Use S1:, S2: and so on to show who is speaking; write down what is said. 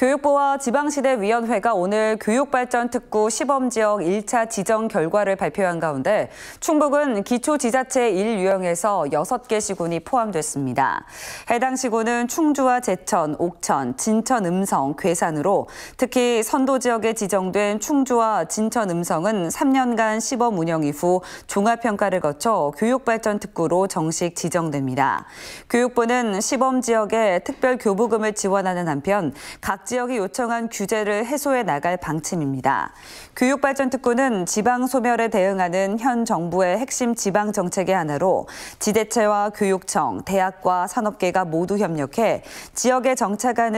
S1: 교육부와 지방시대위원회가 오늘 교육발전특구 시범지역 1차 지정 결과를 발표한 가운데 충북은 기초지자체 1유형에서 6개 시군이 포함됐습니다. 해당 시군은 충주와 제천, 옥천, 진천 음성, 괴산으로 특히 선도지역에 지정된 충주와 진천 음성은 3년간 시범 운영 이후 종합평가를 거쳐 교육발전특구로 정식 지정됩니다. 교육부는 시범지역에 특별교부금을 지원하는 한편 각 지역이 요청한 규제를 해소해 나갈 방침입니다. 교육발전특구는 지방 소멸에 대응하는 현 정부의 핵심 지방 정책의 하나로 지대체와 교육청, 대학과 산업계가 모두 협력해 지역에 정착하는